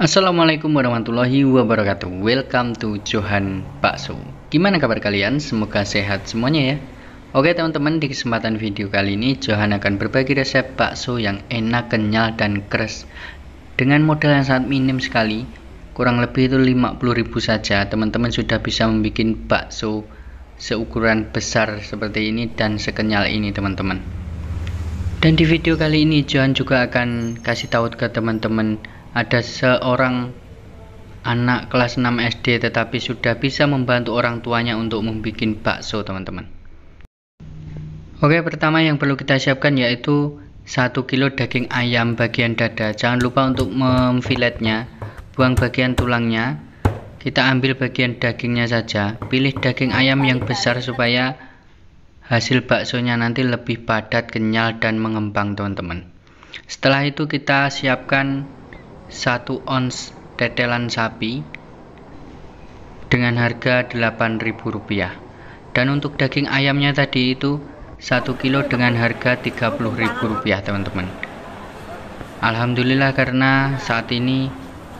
Assalamualaikum warahmatullahi wabarakatuh Welcome to Johan Bakso Gimana kabar kalian? Semoga sehat semuanya ya Oke teman-teman di kesempatan video kali ini Johan akan berbagi resep bakso yang enak, kenyal, dan keras Dengan modal yang sangat minim sekali Kurang lebih itu 50.000 saja Teman-teman sudah bisa membuat bakso seukuran besar seperti ini dan sekenyal ini teman-teman dan di video kali ini Johan juga akan kasih tahu ke teman-teman ada seorang anak kelas 6 SD tetapi sudah bisa membantu orang tuanya untuk membuat bakso, teman-teman. Oke, pertama yang perlu kita siapkan yaitu 1 kilo daging ayam bagian dada. Jangan lupa untuk memfiletnya. Buang bagian tulangnya. Kita ambil bagian dagingnya saja. Pilih daging ayam yang besar supaya hasil baksonya nanti lebih padat, kenyal dan mengembang, teman-teman. Setelah itu kita siapkan 1 ons tetelan sapi dengan harga Rp8.000 dan untuk daging ayamnya tadi itu 1 kilo dengan harga Rp30.000 teman-teman Alhamdulillah karena saat ini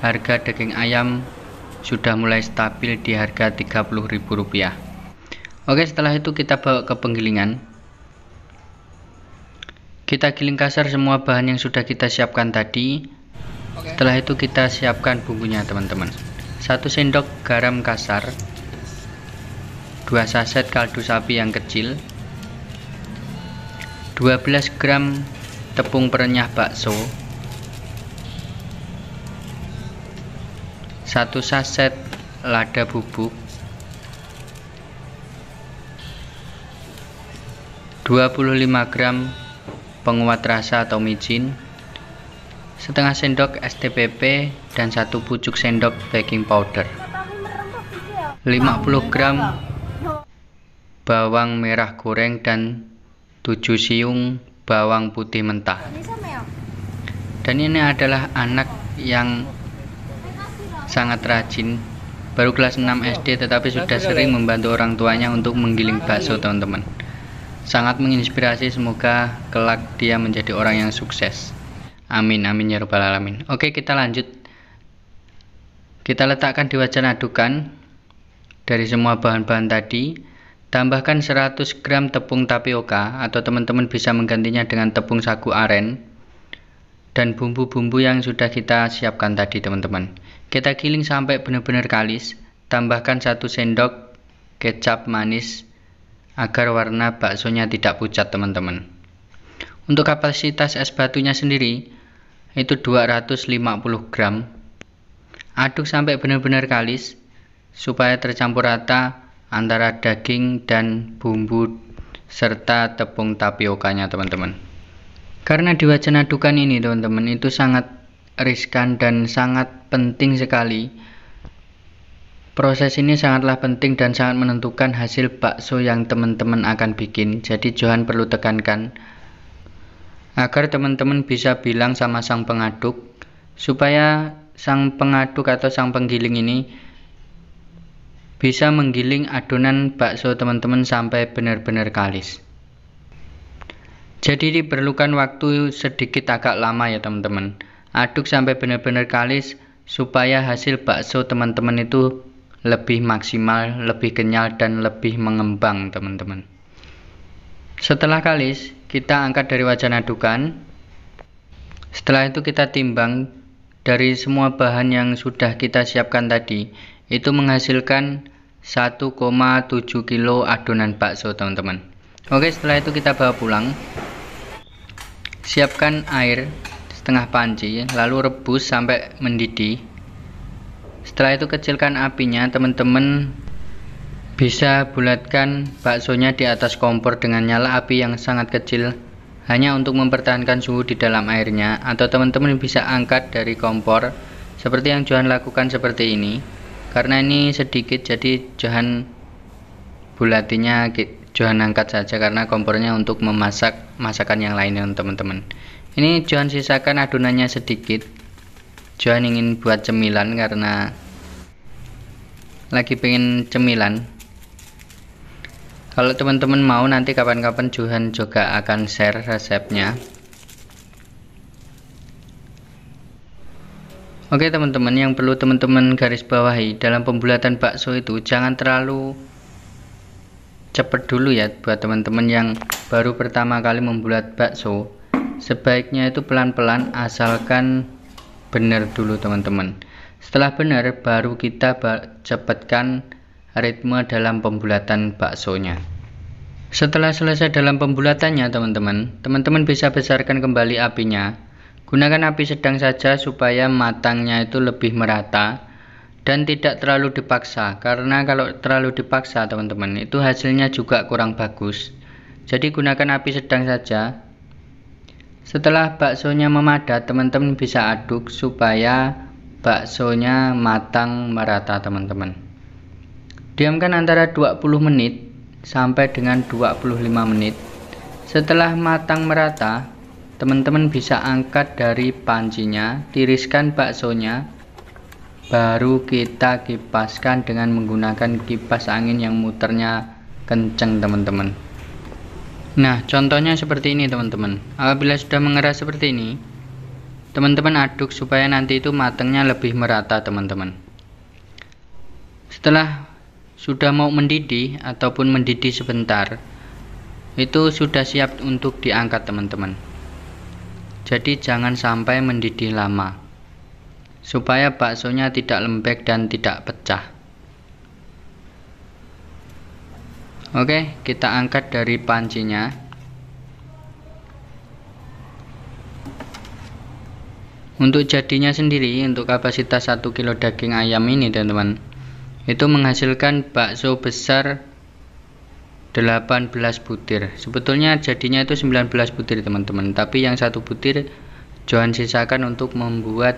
harga daging ayam sudah mulai stabil di harga Rp30.000 Oke setelah itu kita bawa ke penggilingan kita giling kasar semua bahan yang sudah kita siapkan tadi setelah itu kita siapkan bumbunya teman-teman 1 sendok garam kasar 2 saset kaldu sapi yang kecil 12 gram tepung perenyah bakso 1 saset lada bubuk 25 gram penguat rasa atau micin setengah sendok STPP dan satu pucuk sendok baking powder 50 gram bawang merah goreng dan 7 siung bawang putih mentah dan ini adalah anak yang sangat rajin baru kelas 6 SD tetapi sudah sering membantu orang tuanya untuk menggiling bakso teman-teman sangat menginspirasi semoga kelak dia menjadi orang yang sukses Amin amin ya rabbal alamin. Oke, kita lanjut. Kita letakkan di wajan adukan dari semua bahan-bahan tadi. Tambahkan 100 gram tepung tapioka atau teman-teman bisa menggantinya dengan tepung sagu aren dan bumbu-bumbu yang sudah kita siapkan tadi teman-teman. Kita giling sampai benar-benar kalis. Tambahkan 1 sendok kecap manis agar warna baksonya tidak pucat teman-teman. Untuk kapasitas es batunya sendiri, itu 250 gram aduk sampai benar-benar kalis supaya tercampur rata antara daging dan bumbu serta tepung tapiokanya teman-teman karena di wajan adukan ini teman-teman itu sangat riskan dan sangat penting sekali proses ini sangatlah penting dan sangat menentukan hasil bakso yang teman-teman akan bikin jadi Johan perlu tekankan agar teman-teman bisa bilang sama sang pengaduk supaya sang pengaduk atau sang penggiling ini bisa menggiling adonan bakso teman-teman sampai benar-benar kalis jadi diperlukan waktu sedikit agak lama ya teman-teman aduk sampai benar-benar kalis supaya hasil bakso teman-teman itu lebih maksimal, lebih kenyal dan lebih mengembang teman-teman setelah kalis kita angkat dari wajan adukan setelah itu kita timbang dari semua bahan yang sudah kita siapkan tadi itu menghasilkan 1,7 kilo adonan bakso teman-teman oke setelah itu kita bawa pulang siapkan air setengah panci lalu rebus sampai mendidih setelah itu kecilkan apinya teman-teman bisa bulatkan baksonya di atas kompor dengan nyala api yang sangat kecil hanya untuk mempertahankan suhu di dalam airnya atau teman-teman bisa angkat dari kompor seperti yang Johan lakukan seperti ini karena ini sedikit jadi Johan bulatinya Johan angkat saja karena kompornya untuk memasak masakan yang lainnya teman-teman ini Johan sisakan adonannya sedikit Johan ingin buat cemilan karena lagi pengen cemilan kalau teman-teman mau nanti kapan-kapan Johan juga akan share resepnya Oke teman-teman yang perlu teman-teman garis bawahi dalam pembulatan bakso itu jangan terlalu cepat dulu ya buat teman-teman yang baru pertama kali membulat bakso sebaiknya itu pelan-pelan asalkan benar dulu teman-teman setelah benar baru kita cepatkan ritme dalam pembulatan baksonya. Setelah selesai dalam pembulatannya, teman-teman, teman-teman bisa besarkan kembali apinya. Gunakan api sedang saja supaya matangnya itu lebih merata dan tidak terlalu dipaksa karena kalau terlalu dipaksa, teman-teman, itu hasilnya juga kurang bagus. Jadi gunakan api sedang saja. Setelah baksonya memadat, teman-teman bisa aduk supaya baksonya matang merata teman-teman Diamkan antara 20 menit sampai dengan 25 menit. Setelah matang merata, teman-teman bisa angkat dari pancinya, tiriskan baksonya, baru kita kipaskan dengan menggunakan kipas angin yang muternya kenceng teman-teman. Nah, contohnya seperti ini teman-teman. Apabila sudah mengeras seperti ini, teman-teman aduk supaya nanti itu matangnya lebih merata teman-teman. Setelah sudah mau mendidih ataupun mendidih sebentar itu sudah siap untuk diangkat teman-teman jadi jangan sampai mendidih lama supaya baksonya tidak lembek dan tidak pecah oke kita angkat dari pancinya untuk jadinya sendiri untuk kapasitas 1 kilo daging ayam ini teman-teman itu menghasilkan bakso besar 18 butir sebetulnya jadinya itu 19 butir teman-teman tapi yang satu butir Johan sisakan untuk membuat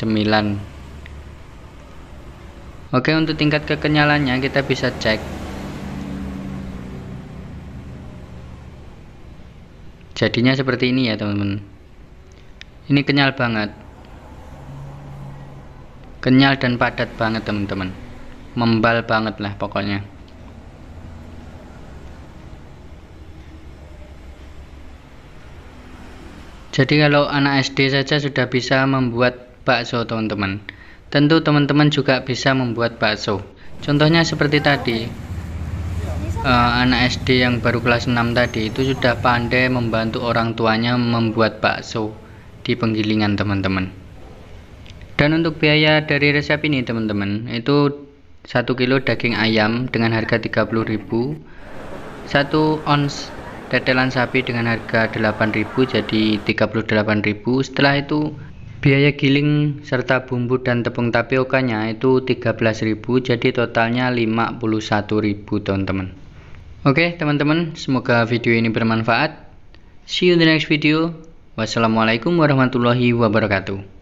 cemilan oke untuk tingkat kekenyalannya kita bisa cek jadinya seperti ini ya teman-teman ini kenyal banget kenyal dan padat banget teman-teman membal banget lah pokoknya jadi kalau anak SD saja sudah bisa membuat bakso teman-teman tentu teman-teman juga bisa membuat bakso contohnya seperti tadi uh, anak SD yang baru kelas 6 tadi itu sudah pandai membantu orang tuanya membuat bakso di penggilingan teman-teman dan untuk biaya dari resep ini teman-teman itu 1 kilo daging ayam dengan harga 30.000 1 ons tetelan sapi dengan harga 8.000 jadi 38.000 setelah itu biaya giling serta bumbu dan tepung tapiokanya itu 13.000 jadi totalnya 51.000 teman-teman oke teman-teman semoga video ini bermanfaat see you in the next video wassalamualaikum warahmatullahi wabarakatuh